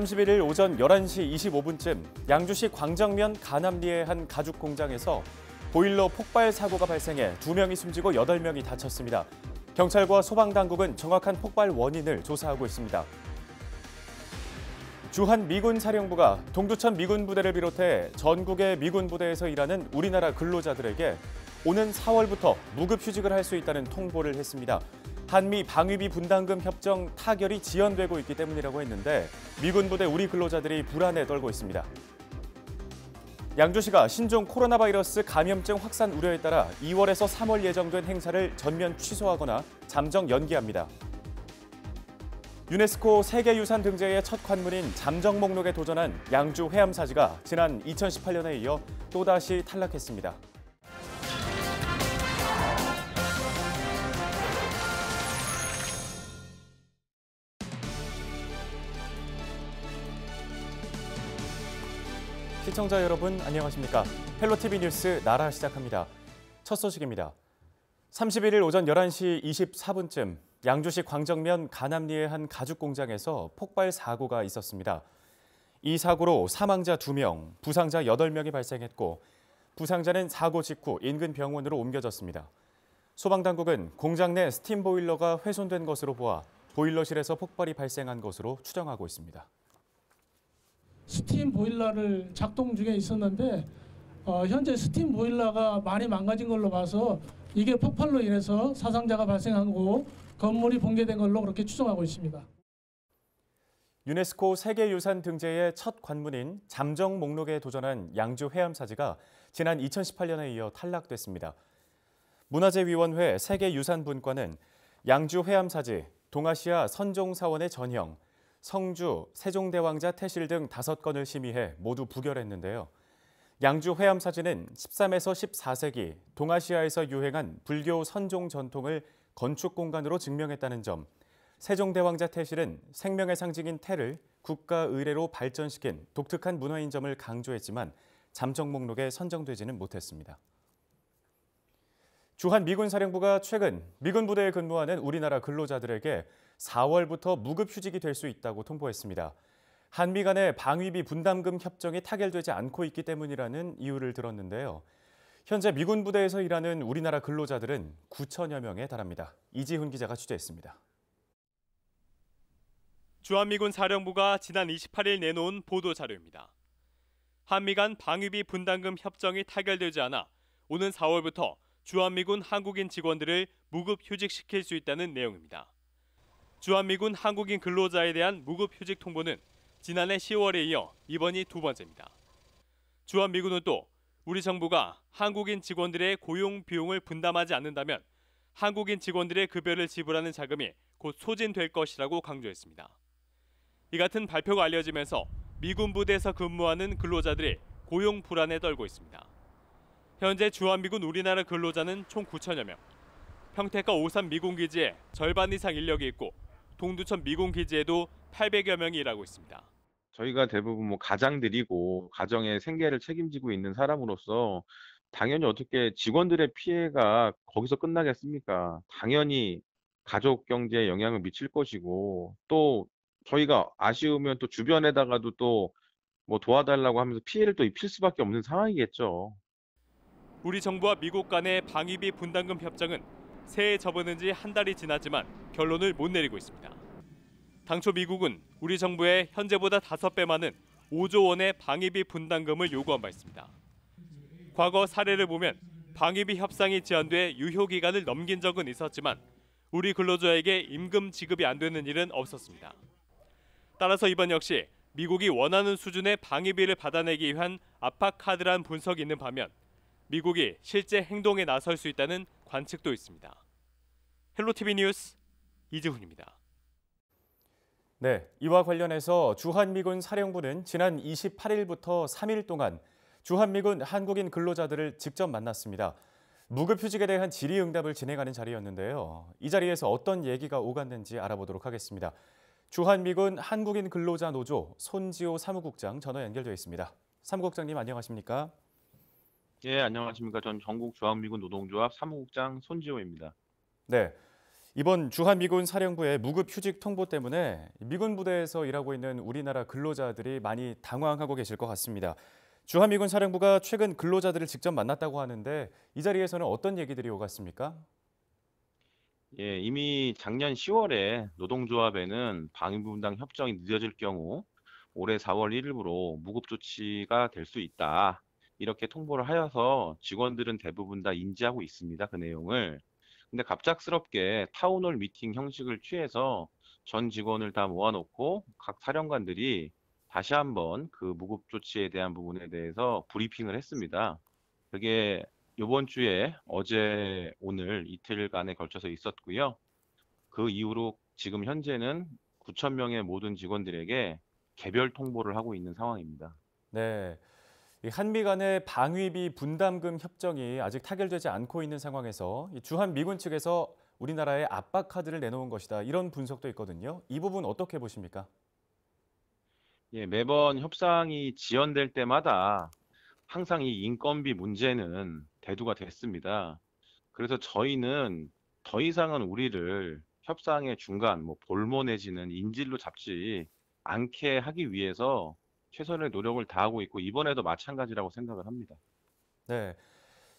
31일 오전 11시 25분쯤 양주시 광정면 가남리의한 가죽 공장에서 보일러 폭발 사고가 발생해 2명이 숨지고 8명이 다쳤습니다. 경찰과 소방당국은 정확한 폭발 원인을 조사하고 있습니다. 주한 미군 사령부가 동두천 미군 부대를 비롯해 전국의 미군 부대에서 일하는 우리나라 근로자들에게 오는 4월부터 무급휴직을 할 수 있다는 통보를 했습니다. 한미 방위비 분담금 협정 타결이 지연되고 있기 때문이라고 했는데 미군 부대 우리 근로자들이 불안에 떨고 있습니다. 양주시가 신종 코로나 바이러스 감염증 확산 우려에 따라 2월에서 3월 예정된 행사를 전면 취소하거나 잠정 연기합니다. 유네스코 세계유산 등재의 첫 관문인 잠정 목록에 도전한 양주 해암사지가 지난 2018년에 이어 또다시 탈락했습니다. 시청자 여러분 안녕하십니까? 헬로TV 뉴스 나라 시작합니다. 첫 소식입니다. 31일 오전 11시 24분쯤 양주시 광정면 가남리의 한 가죽 공장에서 폭발 사고가 있었습니다. 이 사고로 사망자 2명, 부상자 8명이 발생했고 부상자는 사고 직후 인근 병원으로 옮겨졌습니다. 소방당국은 공장 내 스팀 보일러가 훼손된 것으로 보아 보일러실에서 폭발이 발생한 것으로 추정하고 있습니다. 스팀 보일러를 작동 중에 있었는데 어, 현재 스팀 보일러가 많이 망가진 걸로 봐서 이게 폭발로 인해서 사상자가 발생하고 건물이 붕괴된 걸로 그렇게 추정하고 있습니다. 유네스코 세계유산 등재의 첫 관문인 잠정 목록에 도전한 양주 해암사지가 지난 2018년에 이어 탈락됐습니다. 문화재위원회 세계유산분과는 양주 해암사지, 동아시아 선종사원의 전형, 성주, 세종대왕자 태실 등 5건을 심의해 모두 부결했는데요. 양주 회암 사진은 13에서 14세기 동아시아에서 유행한 불교 선종 전통을 건축 공간으로 증명했다는 점, 세종대왕자 태실은 생명의 상징인 태를 국가 의례로 발전시킨 독특한 문화인 점을 강조했지만 잠정 목록에 선정되지는 못했습니다. 주한 미군 사령부가 최근 미군 부대에 근무하는 우리나라 근로자들에게 4월부터 무급휴직이 될 수 있다고 통보했습니다. 한미 간의 방위비 분담금 협정이 타결되지 않고 있기 때문이라는 이유를 들었는데요. 현재 미군 부대에서 일하는 우리나라 근로자들은 9천여 명에 달합니다. 이지훈 기자가 취재했습니다. 주한미군 사령부가 지난 28일 내놓은 보도 자료입니다. 한미 간 방위비 분담금 협정이 타결되지 않아 오는 4월부터 주한미군 한국인 직원들을 무급 휴직시킬 수 있다는 내용입니다. 주한미군 한국인 근로자에 대한 무급휴직 통보는 지난해 10월에 이어 이번이 두 번째입니다. 주한미군은 또 우리 정부가 한국인 직원들의 고용 비용을 분담하지 않는다면 한국인 직원들의 급여를 지불하는 자금이 곧 소진될 것이라고 강조했습니다. 이 같은 발표가 알려지면서 미군 부대에서 근무하는 근로자들이 고용 불안에 떨고 있습니다. 현재 주한미군 우리나라 근로자는 총 9천여 명. 평택과 오산 미군기지에 절반 이상 인력이 있고 동두천 미군 기지에도 800여 명이 일하고 있습니다. 저희가 대부분 뭐 가장들이고 가정의 생계를 책임지고 있는 사람으로서 당연히 어떻게 직원들의 피해가 거기서 끝나겠습니까? 당연히 가족 경제에 영향을 미칠 것이고 또 저희가 아쉬우면 또 주변에다가도 또 뭐 도와달라고 하면서 피해를 또 입힐 수밖에 없는 상황이겠죠. 우리 정부와 미국 간의 방위비 분담금 협정은 새해 접어든 지한 달이 지났지만 결론을 못 내리고 있습니다. 당초 미국은 우리 정부에 현재보다 5배 많은 5조 원의 방위비 분담금을 요구한 바 있습니다. 과거 사례를 보면 방위비 협상이 지연돼 유효 기간을 넘긴 적은 있었지만 우리 근로자에게 임금 지급이 안 되는 일은 없었습니다. 따라서 이번 역시 미국이 원하는 수준의 방위비를 받아내기 위한 압박 카드란 분석이 있는 반면 미국이 실제 행동에 나설 수 있다는 관측도 있습니다. 헬로티비 뉴스 이재훈입니다. 네, 이와 관련해서 주한미군 사령부는 지난 28일부터 3일 동안 주한미군 한국인 근로자들을 직접 만났습니다. 무급휴직에 대한 질의응답을 진행하는 자리였는데요. 이 자리에서 어떤 얘기가 오갔는지 알아보도록 하겠습니다. 주한미군 한국인 근로자 노조 손지호 사무국장 전화 연결되어 있습니다. 사무국장님 안녕하십니까? 예, 안녕하십니까. 전 전국주한미군 노동조합 사무국장 손지호입니다. 네. 이번 주한미군 사령부의 무급 휴직 통보 때문에 미군 부대에서 일하고 있는 우리나라 근로자들이 많이 당황하고 계실 것 같습니다. 주한미군 사령부가 최근 근로자들을 직접 만났다고 하는데 이 자리에서는 어떤 얘기들이 오갔습니까? 예, 이미 작년 10월에 노동조합에는 방위분당 협정이 늦어질 경우 올해 4월 1일부로 무급 조치가 될 수 있다. 이렇게 통보를 하여서 직원들은 대부분 다 인지하고 있습니다. 그 내용을. 근데 갑작스럽게 타운홀 미팅 형식을 취해서 전 직원을 다 모아놓고 각 사령관들이 다시 한번 그 무급 조치에 대한 부분에 대해서 브리핑을 했습니다. 그게 이번 주에 어제 오늘 이틀간에 걸쳐서 있었고요. 그 이후로 지금 현재는 9천 명의 모든 직원들에게 개별 통보를 하고 있는 상황입니다. 네. 한미 간의 방위비 분담금 협정이 아직 타결되지 않고 있는 상황에서 주한 미군 측에서 우리나라에 압박 카드를 내놓은 것이다. 이런 분석도 있거든요. 이 부분 어떻게 보십니까? 예, 매번 협상이 지연될 때마다 항상 이 인건비 문제는 대두가 됐습니다. 그래서 저희는 더 이상은 우리를 협상의 중간, 뭐 볼모 내지는 인질로 잡지 않게 하기 위해서 최선의 노력을 다하고 있고 이번에도 마찬가지라고 생각을 합니다. 네.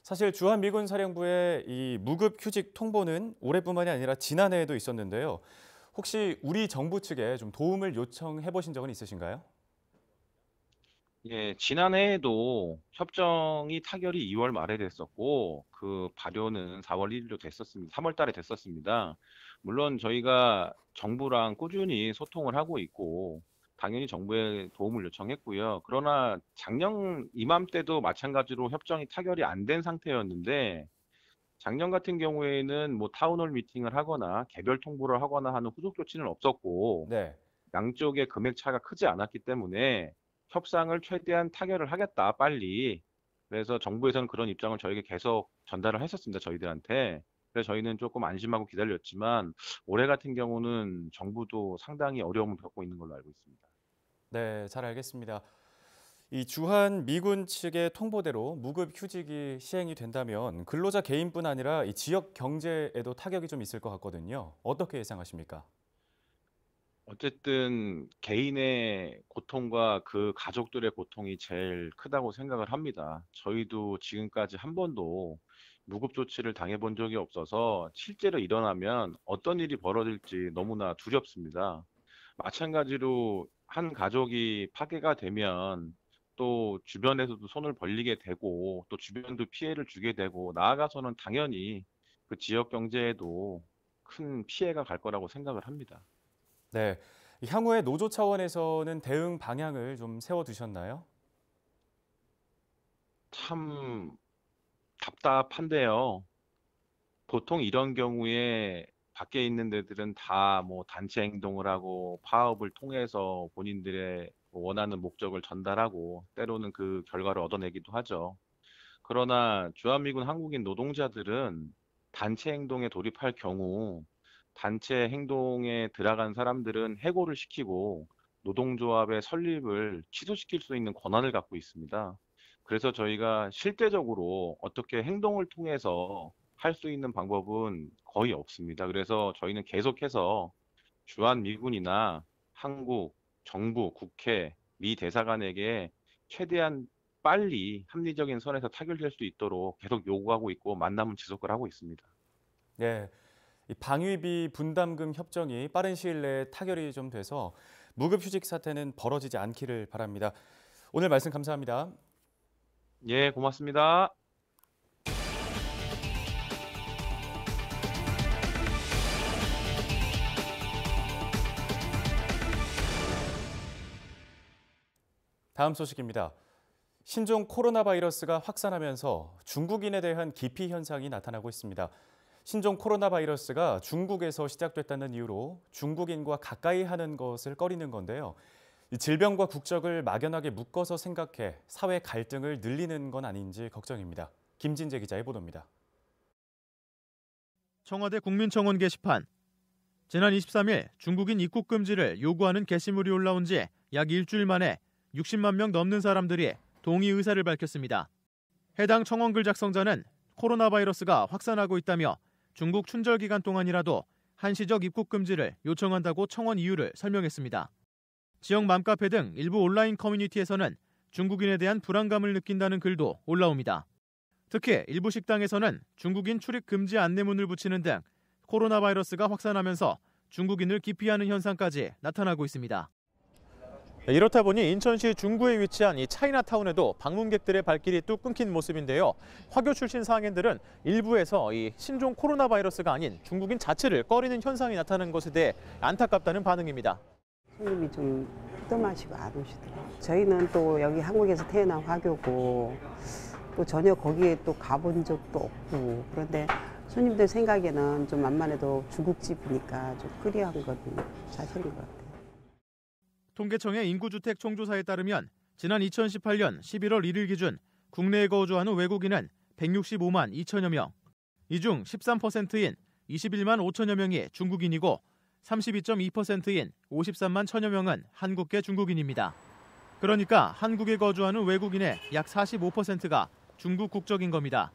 사실 주한 미군 사령부의 이 무급 휴직 통보는 올해뿐만이 아니라 지난해에도 있었는데요. 혹시 우리 정부 측에 좀 도움을 요청해 보신 적은 있으신가요? 예, 지난해에도 협정이 타결이 2월 말에 됐었고 그 발효는 4월 1일로 됐었습니다. 3월 달에 됐었습니다. 물론 저희가 정부랑 꾸준히 소통을 하고 있고 당연히 정부에 도움을 요청했고요. 그러나 작년 이맘때도 마찬가지로 협정이 타결이 안 된 상태였는데 작년 같은 경우에는 뭐 타운홀 미팅을 하거나 개별 통보를 하거나 하는 후속 조치는 없었고 네. 양쪽의 금액 차가 크지 않았기 때문에 협상을 최대한 타결을 하겠다 빨리 그래서 정부에서는 그런 입장을 저에게 계속 전달을 했었습니다 저희들한테 그래서 저희는 조금 안심하고 기다렸지만 올해 같은 경우는 정부도 상당히 어려움을 겪고 있는 걸로 알고 있습니다. 네, 잘 알겠습니다. 이 주한 미군 측의 통보대로 무급 휴직이 시행이 된다면 근로자 개인뿐 아니라 이 지역 경제에도 타격이 좀 있을 것 같거든요. 어떻게 예상하십니까? 어쨌든 개인의 고통과 그 가족들의 고통이 제일 크다고 생각을 합니다. 저희도 지금까지 한 번도 무급 조치를 당해본 적이 없어서 실제로 일어나면 어떤 일이 벌어질지 너무나 두렵습니다. 마찬가지로 한 가족이 파괴가 되면 또 주변에서도 손을 벌리게 되고 또 주변도 피해를 주게 되고 나아가서는 당연히 그 지역 경제에도 큰 피해가 갈 거라고 생각을 합니다. 네. 향후에 노조 차원에서는 대응 방향을 좀 세워 두셨나요? 참 답답한데요. 보통 이런 경우에 밖에 있는 데들은 다 뭐 단체 행동을 하고 파업을 통해서 본인들의 원하는 목적을 전달하고 때로는 그 결과를 얻어내기도 하죠. 그러나 주한미군 한국인 노동자들은 단체 행동에 돌입할 경우 단체 행동에 들어간 사람들은 해고를 시키고 노동조합의 설립을 취소시킬 수 있는 권한을 갖고 있습니다. 그래서 저희가 실제적으로 어떻게 행동을 통해서 할수 있는 방법은 거의 없습니다. 그래서 저희는 계속해서 주한 미군이나 한국 정부, 국회, 미 대사관에게 최대한 빨리 합리적인 선에서 타결될 수 있도록 계속 요구하고 있고 만남은 지속을 하고 있습니다. 네. 방위비 분담금 협정이 빠른 시일 내에 타결이 좀 돼서 무급휴직 사태는 벌어지지 않기를 바랍니다. 오늘 말씀 감사합니다. 예, 고맙습니다. 다음 소식입니다. 신종 코로나 바이러스가 확산하면서 중국인에 대한 기피 현상이 나타나고 있습니다. 신종 코로나 바이러스가 중국에서 시작됐다는 이유로 중국인과 가까이 하는 것을 꺼리는 건데요. 질병과 국적을 막연하게 묶어서 생각해 사회 갈등을 늘리는 건 아닌지 걱정입니다. 김진재 기자의 보도입니다. 청와대 국민청원 게시판 지난 23일 중국인 입국 금지를 요구하는 게시물이 올라온 지 약 일주일 만에 60만 명 넘는 사람들이 동의 의사를 밝혔습니다. 해당 청원글 작성자는 코로나 바이러스가 확산하고 있다며 중국 춘절 기간 동안이라도 한시적 입국 금지를 요청한다고 청원 이유를 설명했습니다. 지역 맘카페 등 일부 온라인 커뮤니티에서는 중국인에 대한 불안감을 느낀다는 글도 올라옵니다. 특히 일부 식당에서는 중국인 출입 금지 안내문을 붙이는 등 코로나 바이러스가 확산하면서 중국인을 기피하는 현상까지 나타나고 있습니다. 네, 이렇다 보니 인천시 중구에 위치한 이 차이나타운에도 방문객들의 발길이 뚝 끊긴 모습인데요. 화교 출신 상인들은 일부에서 이 신종 코로나 바이러스가 아닌 중국인 자체를 꺼리는 현상이 나타나는 것에 대해 안타깝다는 반응입니다. 손님이 좀 떠마시고 안 오시더라고요. 저희는 또 여기 한국에서 태어난 화교고 또 전혀 거기에 또 가본 적도 없고 그런데 손님들 생각에는 좀 만만해도 중국집이니까 좀 그리한 건 사실인 것 같아요. 통계청의 인구주택 총조사에 따르면 지난 2018년 11월 1일 기준 국내에 거주하는 외국인은 165만 2천여 명, 이 중 13%인 21만 5천여 명이 중국인이고 32.2%인 53만 1천여 명은 한국계 중국인입니다. 그러니까 한국에 거주하는 외국인의 약 45%가 중국 국적인 겁니다.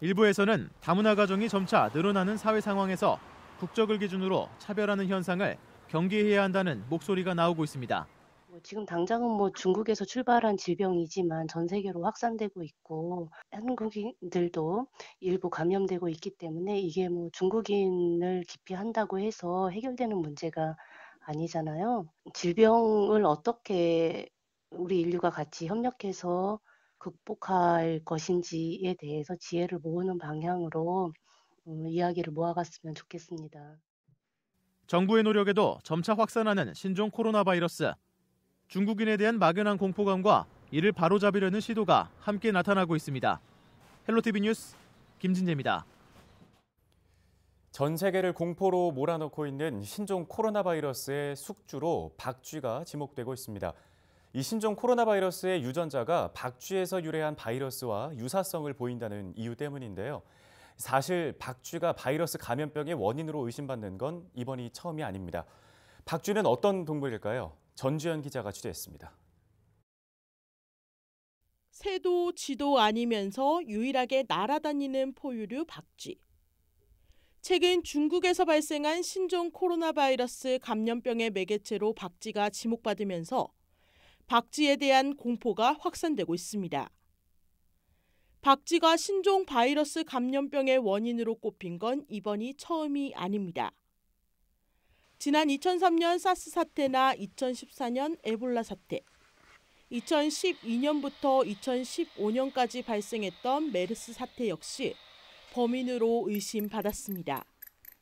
일부에서는 다문화 가정이 점차 늘어나는 사회 상황에서 국적을 기준으로 차별하는 현상을 경계해야 한다는 목소리가 나오고 있습니다. 뭐 지금 당장은 뭐 중국에서 출발한 질병이지만 전 세계로 확산되고 있고 한국인들도 일부 감염되고 있기 때문에 이게 뭐 중국인을 기피한다고 해서 해결되는 문제가 아니잖아요. 질병을 어떻게 우리 인류가 같이 협력해서 극복할 것인지에 대해서 지혜를 모으는 방향으로 음, 이야기를 모아갔으면 좋겠습니다. 정부의 노력에도 점차 확산하는 신종 코로나 바이러스, 중국인에 대한 막연한 공포감과 이를 바로잡으려는 시도가 함께 나타나고 있습니다. 헬로티비 뉴스 김진재입니다. 전 세계를 공포로 몰아넣고 있는 신종 코로나 바이러스의 숙주로 박쥐가 지목되고 있습니다. 이 신종 코로나 바이러스의 유전자가 박쥐에서 유래한 바이러스와 유사성을 보인다는 이유 때문인데요. 사실 박쥐가 바이러스 감염병의 원인으로 의심받는 건 이번이 처음이 아닙니다. 박쥐는 어떤 동물일까요? 전주현 기자가 취재했습니다. 새도 쥐도 아니면서 유일하게 날아다니는 포유류 박쥐. 최근 중국에서 발생한 신종 코로나 바이러스 감염병의 매개체로 박쥐가 지목받으면서 박쥐에 대한 공포가 확산되고 있습니다. 박쥐가 신종 바이러스 감염병의 원인으로 꼽힌 건 이번이 처음이 아닙니다. 지난 2003년 사스 사태나 2014년 에볼라 사태, 2012년부터 2015년까지 발생했던 메르스 사태 역시 범인으로 의심받았습니다.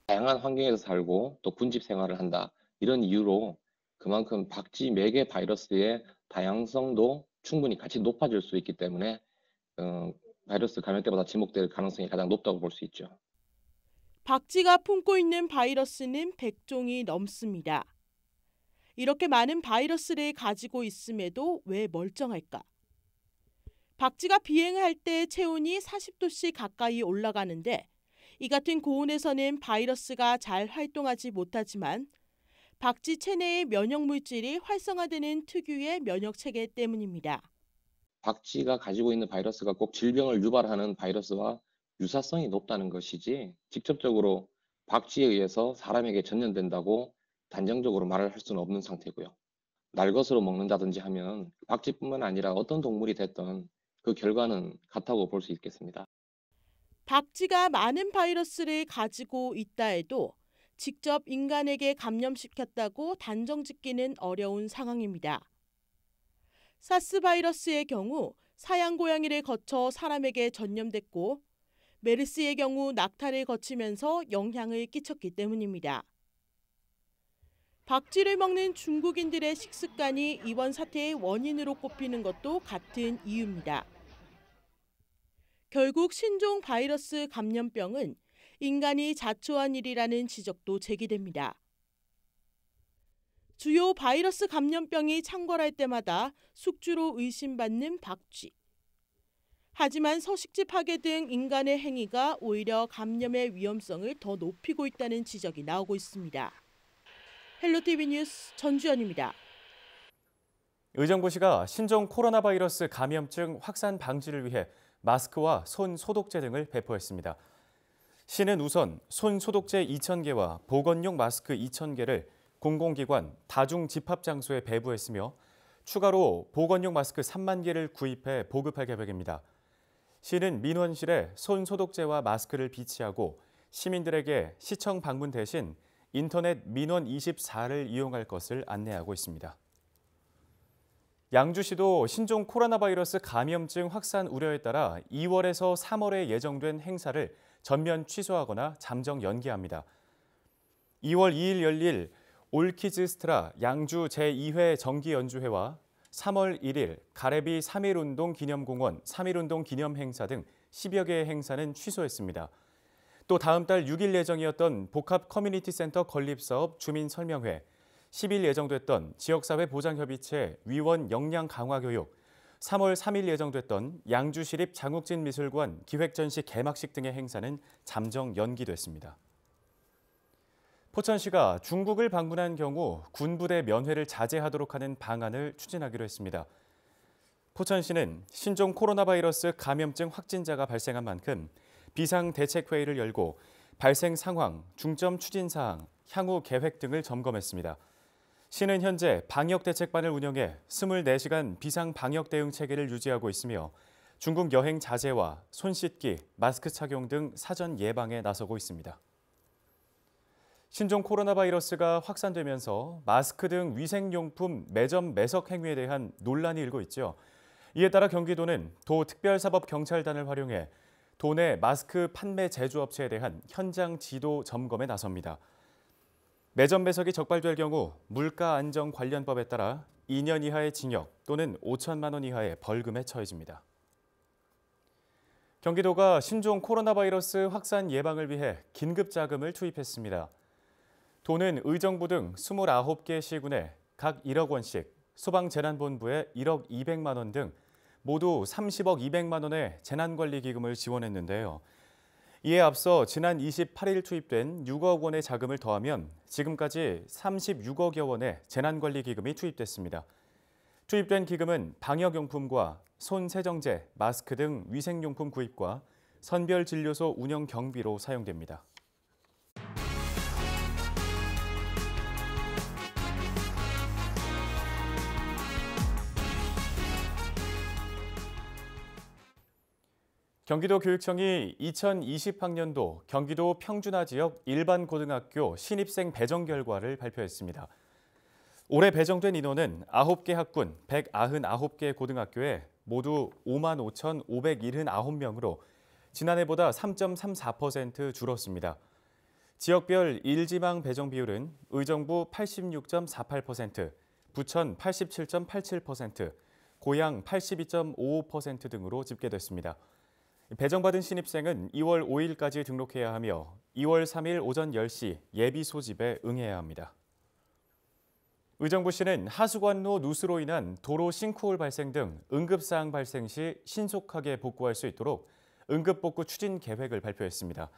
다양한 환경에서 살고 또 군집 생활을 한다. 이런 이유로 그만큼 박쥐 매개 바이러스의 다양성도 충분히 같이 높아질 수 있기 때문에 어, 바이러스 감염때마다 지목될 가능성이 가장 높다고 볼 수 있죠. 박쥐가 품고 있는 바이러스는 100종이 넘습니다. 이렇게 많은 바이러스를 가지고 있음에도 왜 멀쩡할까? 박쥐가 비행할 을때 체온이 40도씩 가까이 올라가는데 이 같은 고온에서는 바이러스가 잘 활동하지 못하지만 박쥐 체내의 면역 물질이 활성화되는 특유의 면역 체계 때문입니다. 박쥐가 가지고 있는 바이러스가 꼭 질병을 유발하는 바이러스와 유사성이 높다는 것이지 직접적으로 박쥐에 의해서 사람에게 전염된다고 단정적으로 말을 할 수는 없는 상태고요. 날것으로 먹는다든지 하면 박쥐뿐만 아니라 어떤 동물이 됐던 그 결과는 같다고 볼 수 있겠습니다. 박쥐가 많은 바이러스를 가지고 있다 해도 직접 인간에게 감염시켰다고 단정 짓기는 어려운 상황입니다. 사스 바이러스의 경우 사양 고양이를 거쳐 사람에게 전염됐고 메르스의 경우 낙타를 거치면서 영향을 끼쳤기 때문입니다. 박쥐를 먹는 중국인들의 식습관이 이번 사태의 원인으로 꼽히는 것도 같은 이유입니다. 결국 신종 바이러스 감염병은 인간이 자초한 일이라는 지적도 제기됩니다. 주요 바이러스 감염병이 창궐할 때마다 숙주로 의심받는 박쥐. 하지만 서식지 파괴 등 인간의 행위가 오히려 감염의 위험성을 더 높이고 있다는 지적이 나오고 있습니다. 헬로티비 뉴스 전주현입니다. 의정부시가 신종 코로나 바이러스 감염증 확산 방지를 위해 마스크와 손 소독제 등을 배포했습니다. 시는 우선 손 소독제 2,000개와 보건용 마스크 2,000개를 공공기관, 다중집합장소에 배부했으며 추가로 보건용 마스크 3만 개를 구입해 보급할 계획입니다. 시는 민원실에 손 소독제와 마스크를 비치하고 시민들에게 시청 방문 대신 인터넷 민원 24를 이용할 것을 안내하고 있습니다. 양주시도 신종 코로나 바이러스 감염증 확산 우려에 따라 2월에서 3월에 예정된 행사를 전면 취소하거나 잠정 연기합니다. 2월 2일 열릴 올키즈스트라 양주 제2회 정기연주회와 3월 1일 가래비 3.1운동 기념공원 3.1운동 기념행사 등 10여 개의 행사는 취소했습니다. 또 다음 달 6일 예정이었던 복합 커뮤니티 센터 건립 사업 주민 설명회, 10일 예정됐던 지역사회 보장협의체 위원 역량 강화 교육, 3월 3일 예정됐던 양주시립 장욱진 미술관 기획전시 개막식 등의 행사는 잠정 연기됐습니다. 포천시가 중국을 방문한 경우 군부대 면회를 자제하도록 하는 방안을 추진하기로 했습니다. 포천시는 신종 코로나 바이러스 감염증 확진자가 발생한 만큼 비상대책회의를 열고 발생 상황, 중점 추진 사항, 향후 계획 등을 점검했습니다. 시는 현재 방역대책반을 운영해 24시간 비상방역대응 체계를 유지하고 있으며 중국 여행 자제와 손 씻기, 마스크 착용 등 사전 예방에 나서고 있습니다. 신종 코로나 바이러스가 확산되면서 마스크 등 위생용품 매점 매석 행위에 대한 논란이 일고 있죠. 이에 따라 경기도는 도특별사법경찰단을 활용해 도내 마스크 판매 제조업체에 대한 현장 지도 점검에 나섭니다. 매점 매석이 적발될 경우 물가 안정 관련법에 따라 2년 이하의 징역 또는 5천만 원 이하의 벌금에 처해집니다. 경기도가 신종 코로나 바이러스 확산 예방을 위해 긴급 자금을 투입했습니다. 도는 의정부 등 29개 시군에 각 1억 원씩, 소방재난본부에 1억 200만 원 등 모두 30억 200만 원의 재난관리기금을 지원했는데요. 이에 앞서 지난 28일 투입된 6억 원의 자금을 더하면 지금까지 36억여 원의 재난관리기금이 투입됐습니다. 투입된 기금은 방역용품과 손세정제, 마스크 등 위생용품 구입과 선별진료소 운영 경비로 사용됩니다. 경기도 교육청이 2020학년도 경기도 평준화 지역 일반 고등학교 신입생 배정 결과를 발표했습니다. 올해 배정된 인원은 9개 학군 199개 고등학교에 모두 5 5,579명으로 지난해보다 3.34% 줄었습니다. 지역별 1지방 배정 비율은 의정부 86.48%, 부천 87.87%, 고양 82.55% 등으로 집계됐습니다. 배정받은 신입생은 2월 5일까지 등록해야 하며 2월 3일 오전 10시 예비 소집에 응해야 합니다. 의정부시는 하수관로 누수로 인한 도로 싱크홀 발생 등 응급사항 발생 시 신속하게 복구할 수 있도록 응급복구 추진 계획을 발표했습니다.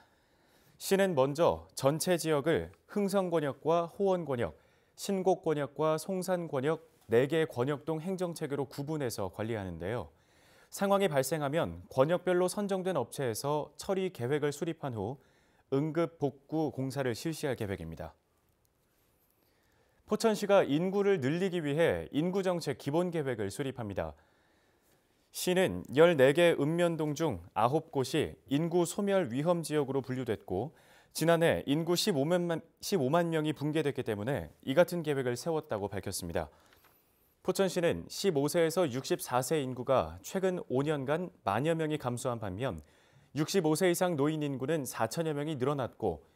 시는 먼저 전체 지역을 흥성권역과 호원권역, 신곡권역과 송산권역 4개 권역동 행정체계로 구분해서 관리하는데요. 상황이 발생하면 권역별로 선정된 업체에서 처리 계획을 수립한 후 응급 복구 공사를 실시할 계획입니다. 포천시가 인구를 늘리기 위해 인구정책 기본계획을 수립합니다. 시는 14개 읍면동 중 9곳이 인구 소멸 위험 지역으로 분류됐고 지난해 인구 15만, 15만 명이 붕괴됐기 때문에 이 같은 계획을 세웠다고 밝혔습니다. 포천시는 15세에서 64세 인구가 최근 5년간 만여 명이 감소한 반면 65세 이상 노인 인구는 4천여 명이 늘어났고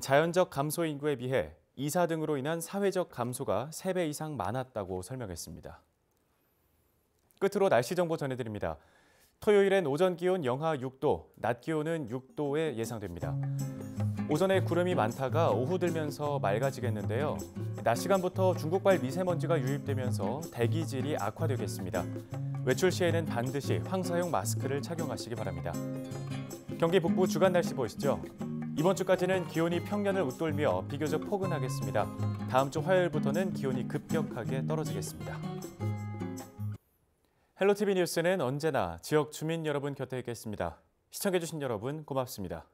자연적 감소 인구에 비해 이사 등으로 인한 사회적 감소가 3배 이상 많았다고 설명했습니다. 끝으로 날씨 정보 전해드립니다. 토요일엔 오전 기온 영하 6도, 낮 기온은 6도에 예상됩니다. 오전에 구름이 많다가 오후 들면서 맑아지겠는데요. 낮 시간부터 중국발 미세먼지가 유입되면서 대기질이 악화되겠습니다. 외출 시에는 반드시 황사용 마스크를 착용하시기 바랍니다. 경기 북부 주간 날씨 보시죠. 이번 주까지는 기온이 평년을 웃돌며 비교적 포근하겠습니다. 다음 주 화요일부터는 기온이 급격하게 떨어지겠습니다. 헬로티비 뉴스는 언제나 지역 주민 여러분 곁에 있겠습니다. 시청해주신 여러분 고맙습니다.